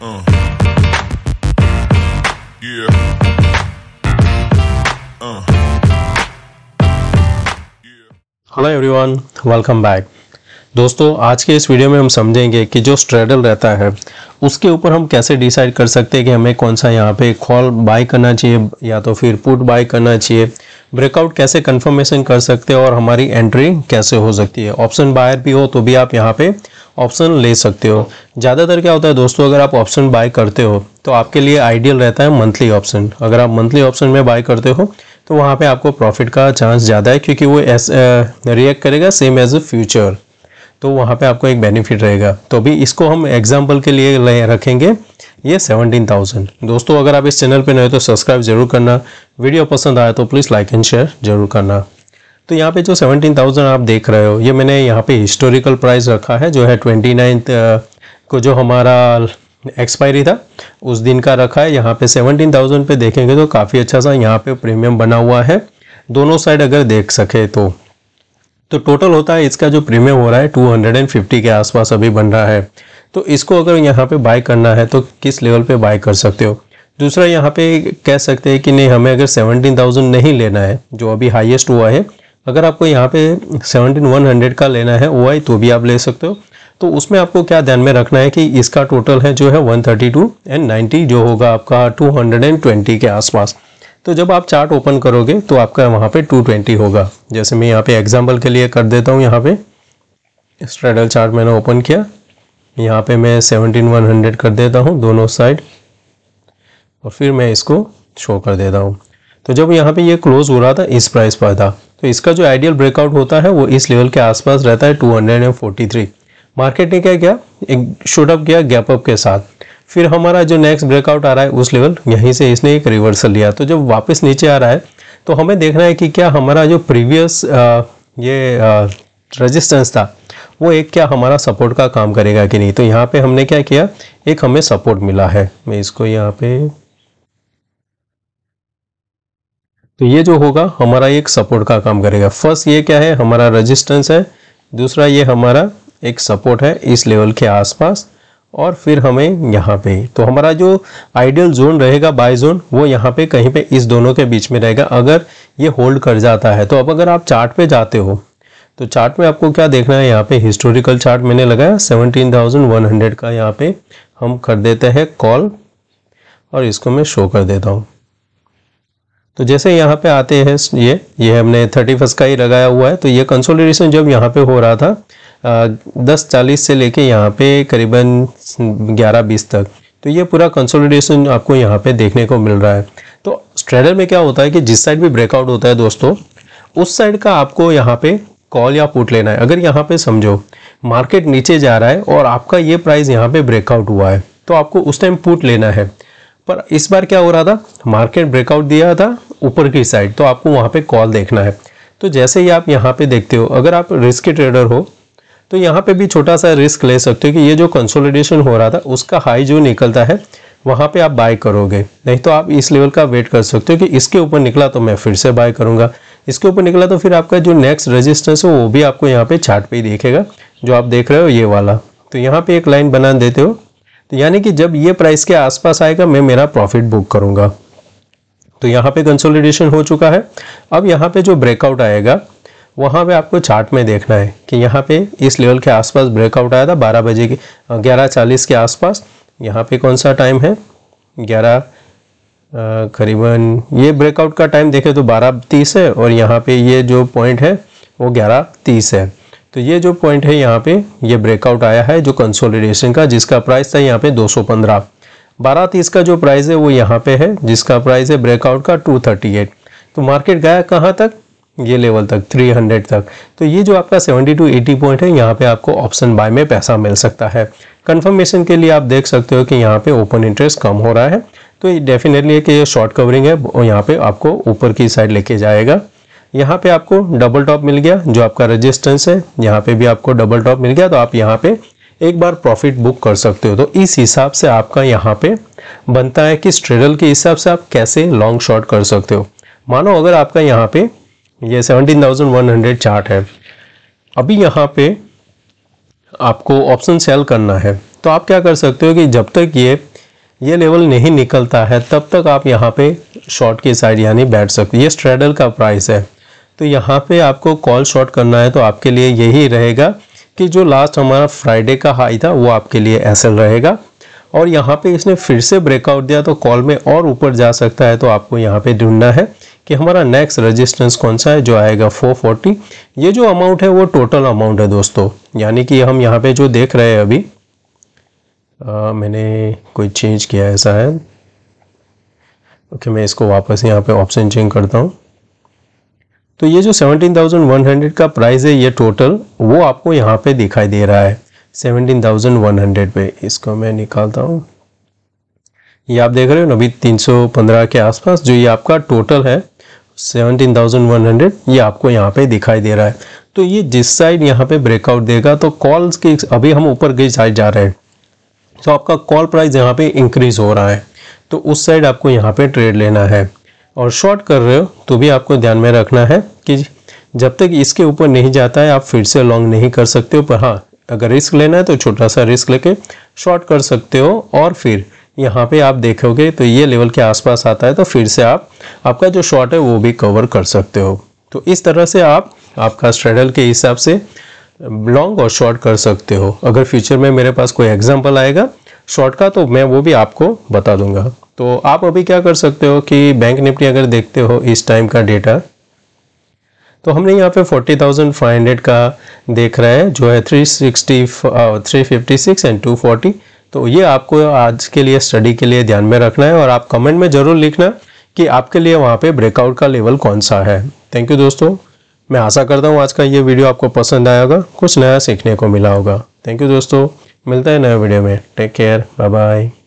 Uh. Yeah. Uh. Hello everyone welcome back दोस्तों आज के इस वीडियो में हम समझेंगे कि जो स्ट्रेडल रहता है उसके ऊपर हम कैसे डिसाइड कर सकते हैं कि हमें कौन सा यहाँ पे कॉल बाय करना चाहिए या तो फिर पुट बाय करना चाहिए ब्रेकआउट कैसे कंफर्मेशन कर सकते हैं और हमारी एंट्री कैसे हो सकती है ऑप्शन बायर भी हो तो भी आप यहाँ पे ऑप्शन ले सकते हो ज़्यादातर क्या होता है दोस्तों अगर आप ऑप्शन बाय करते हो तो आपके लिए आइडियल रहता है मंथली ऑप्शन अगर आप मंथली ऑप्शन में बाय करते हो तो वहाँ पे आपको प्रॉफिट का चांस ज़्यादा है क्योंकि वो एस रिएक्ट करेगा सेम एज अ फ्यूचर तो वहाँ पे आपको एक बेनिफिट रहेगा तो अभी इसको हम एग्जाम्पल के लिए रखेंगे ये सेवनटीन थाउजेंड दोस्तों अगर आप इस चैनल पर नए तो सब्सक्राइब जरूर करना वीडियो पसंद आया तो प्लीज़ लाइक एंड शेयर जरूर करना तो यहाँ पे जो 17,000 आप देख रहे हो ये मैंने यहाँ पे हिस्टोरिकल प्राइस रखा है जो है ट्वेंटी को जो हमारा एक्सपायरी था उस दिन का रखा है यहाँ पे 17,000 पे देखेंगे तो काफ़ी अच्छा सा यहाँ पे प्रीमियम बना हुआ है दोनों साइड अगर देख सके तो तो टोटल होता है इसका जो प्रीमियम हो रहा है 250 के आसपास अभी बन रहा है तो इसको अगर यहाँ पे बाय करना है तो किस लेवल पे बाय कर सकते हो दूसरा यहाँ पे कह सकते हैं कि नहीं हमें अगर 17,000 नहीं लेना है जो अभी हाईएस्ट हुआ है अगर आपको यहाँ पे सेवनटीन वन हंड्रेड का लेना है ओ तो भी आप ले सकते हो तो उसमें आपको क्या ध्यान में रखना है कि इसका टोटल है जो है 132 एंड नाइन्टी जो होगा आपका 220 के आसपास तो जब आप चार्ट ओपन करोगे तो आपका वहाँ पे 220 होगा जैसे मैं यहाँ पे एग्जांपल के लिए कर देता हूँ यहाँ पे स्ट्रेडल चार्ट मैंने ओपन किया यहाँ पे मैं हंड्रेड कर देता हूँ दोनों साइड और फिर मैं इसको शो कर देता हूँ तो जब यहाँ पे ये क्लोज हो रहा था इस प्राइस पर था तो इसका जो आइडियल ब्रेकआउट होता है वो इस लेवल के आसपास रहता है 243 मार्केट ने क्या किया एक शूट अप किया गैप अप के साथ फिर हमारा जो नेक्स्ट ब्रेकआउट आ रहा है उस लेवल यहीं से इसने एक रिवर्सल लिया तो जब वापस नीचे आ रहा है तो हमें देखना है कि क्या हमारा जो प्रीवियस ये रजिस्टेंस था वो एक क्या हमारा सपोर्ट का काम करेगा कि नहीं तो यहाँ पे हमने क्या किया एक हमें सपोर्ट मिला है मैं इसको यहाँ पे तो ये जो होगा हमारा एक सपोर्ट का काम करेगा फर्स्ट ये क्या है हमारा रजिस्टेंस है दूसरा ये हमारा एक सपोर्ट है इस लेवल के आसपास और फिर हमें यहाँ पे तो हमारा जो आइडियल जोन रहेगा बाय जोन वो यहाँ पे कहीं पे इस दोनों के बीच में रहेगा अगर ये होल्ड कर जाता है तो अब अगर आप चार्ट पे जाते हो तो चार्ट में आपको क्या देखना है यहाँ पे हिस्टोरिकल चार्ट मैंने लगाया 17,100 का यहाँ पे हम कर देते हैं कॉल और इसको मैं शो कर देता हूँ तो जैसे यहाँ पे आते हैं ये ये हमने थर्टी फर्स्ट का ही लगाया हुआ है तो ये कंसोलिडेशन जब यहाँ पे हो रहा था आ, दस चालीस से लेके यहाँ पे करीबन ग्यारह बीस तक तो ये पूरा कंसोलिडेशन आपको यहाँ पे देखने को मिल रहा है तो स्ट्रेडर में क्या होता है कि जिस साइड भी ब्रेकआउट होता है दोस्तों उस साइड का आपको यहाँ पे कॉल या पुट लेना है अगर यहाँ पे समझो मार्केट नीचे जा रहा है और आपका ये प्राइस यहाँ पे ब्रेकआउट हुआ है तो आपको उस टाइम पुट लेना है पर इस बार क्या हो रहा था मार्केट ब्रेकआउट दिया था ऊपर की साइड तो आपको वहाँ पे कॉल देखना है तो जैसे ही आप यहाँ पे देखते हो अगर आप रिस्क के ट्रेडर हो तो यहाँ पे भी छोटा सा रिस्क ले सकते हो कि ये जो कंसोलिडेशन हो रहा था उसका हाई जो निकलता है वहाँ पे आप बाय करोगे नहीं तो आप इस लेवल का वेट कर सकते हो कि इसके ऊपर निकला तो मैं फिर से बाय करूँगा इसके ऊपर निकला तो फिर आपका जो नेक्स्ट रजिस्टेंस है वो भी आपको यहाँ पर छाट पे ही देखेगा जो आप देख रहे हो ये वाला तो यहाँ पर एक लाइन बना देते हो तो यानी कि जब ये प्राइस के आसपास आएगा मैं मेरा प्रॉफिट बुक करूँगा तो यहाँ पे कंसोलिडेशन हो चुका है अब यहाँ पे जो ब्रेकआउट आएगा वहाँ पे आपको चार्ट में देखना है कि यहाँ पे इस लेवल के आसपास ब्रेकआउट आया था बारह बजे के ग्यारह चालीस के आसपास यहाँ पे कौन सा टाइम है ग्यारह करीबन ये ब्रेकआउट का टाइम देखे तो बारह तीस है और यहाँ पे ये जो पॉइंट है वो ग्यारह तीस है तो ये जो पॉइंट है यहाँ पे ये ब्रेकआउट आया है जो कंसोलिडेशन का जिसका प्राइस था यहाँ पे पंद्रह बारात इसका जो प्राइस है वो यहाँ पे है जिसका प्राइस है ब्रेकआउट का 238 तो मार्केट गया कहाँ तक ये लेवल तक 300 तक तो ये जो आपका 70 टू 80 पॉइंट है यहाँ पे आपको ऑप्शन बाय में पैसा मिल सकता है कंफर्मेशन के लिए आप देख सकते हो कि यहाँ पे ओपन इंटरेस्ट कम हो रहा है तो ये डेफिनेटली कि ये शॉर्ट कवरिंग है और यहाँ पे आपको ऊपर की साइड लेके जाएगा यहाँ पे आपको डबल टॉप मिल गया जो आपका रजिस्टेंस है यहाँ पे भी आपको डबल टॉप मिल गया तो आप यहाँ पे एक बार प्रॉफिट बुक कर सकते हो तो इस हिसाब से आपका यहाँ पे बनता है कि स्ट्रेडल के हिसाब से आप कैसे लॉन्ग शॉर्ट कर सकते हो मानो अगर आपका यहाँ पे ये seventeen thousand one hundred chart है अभी यहाँ पे आपको ऑप्शन सेल करना है तो आप क्या कर सकते हो कि जब तक ये ये लेवल नहीं निकलता है तब तक आप यहाँ पे शॉर्ट की साइड यानी बैठ सकते हो ये स्ट्रेडल का प्राइस है तो यहाँ पे आपको कॉल शॉर्ट करना है तो आपके लिए यही रहेगा कि जो लास्ट हमारा फ्राइडे का हाई था वो आपके लिए ऐसा रहेगा और यहाँ पे इसने फिर से ब्रेकआउट दिया तो कॉल में और ऊपर जा सकता है तो आपको यहाँ पे ढूंढना है कि हमारा नेक्स्ट रेजिस्टेंस कौन सा है जो आएगा 440 ये जो अमाउंट है वो टोटल अमाउंट है दोस्तों यानी कि हम यहाँ पे जो देख रहे हैं अभी आ, मैंने कोई चेंज किया है शायद ओके मैं इसको वापस यहाँ पर ऑप्शन चेंज करता हूँ तो ये जो 17,100 का प्राइस है ये टोटल वो आपको यहाँ पे दिखाई दे रहा है 17,100 पे इसको मैं निकालता हूँ ये आप देख रहे हो ना अभी 315 के आसपास जो ये आपका टोटल है 17,100 ये आपको यहाँ पे दिखाई दे रहा है तो ये जिस साइड यहाँ पे ब्रेकआउट देगा तो कॉल्स की अभी हम ऊपर गई साइड जा रहे हैं तो आपका कॉल प्राइस यहाँ पे इंक्रीज हो रहा है तो उस साइड आपको यहाँ पे ट्रेड लेना है और शॉर्ट कर रहे हो तो भी आपको ध्यान में रखना है कि जब तक इसके ऊपर नहीं जाता है आप फिर से लॉन्ग नहीं कर सकते हो पर हाँ अगर रिस्क लेना है तो छोटा सा रिस्क लेके शॉर्ट कर सकते हो और फिर यहाँ पे आप देखोगे तो ये लेवल के आसपास आता है तो फिर से आप आपका जो शॉर्ट है वो भी कवर कर सकते हो तो इस तरह से आप आपका स्ट्रेडल के हिसाब से लॉन्ग और शॉर्ट कर सकते हो अगर फ्यूचर में मेरे पास कोई एग्जाम्पल आएगा शॉर्ट का तो मैं वो भी आपको बता दूंगा तो आप अभी क्या कर सकते हो कि बैंक निफ्टी अगर देखते हो इस टाइम का डेटा तो हमने यहाँ पे 40,500 का देख रहा है जो है 360 356 एंड 240 तो ये आपको आज के लिए स्टडी के लिए ध्यान में रखना है और आप कमेंट में ज़रूर लिखना कि आपके लिए वहाँ पे ब्रेकआउट का लेवल कौन सा है थैंक यू दोस्तों मैं आशा करता हूँ आज का ये वीडियो आपको पसंद आया होगा कुछ नया सीखने को मिला होगा थैंक यू दोस्तों मिलता है नए वीडियो में टेक केयर बाय बाय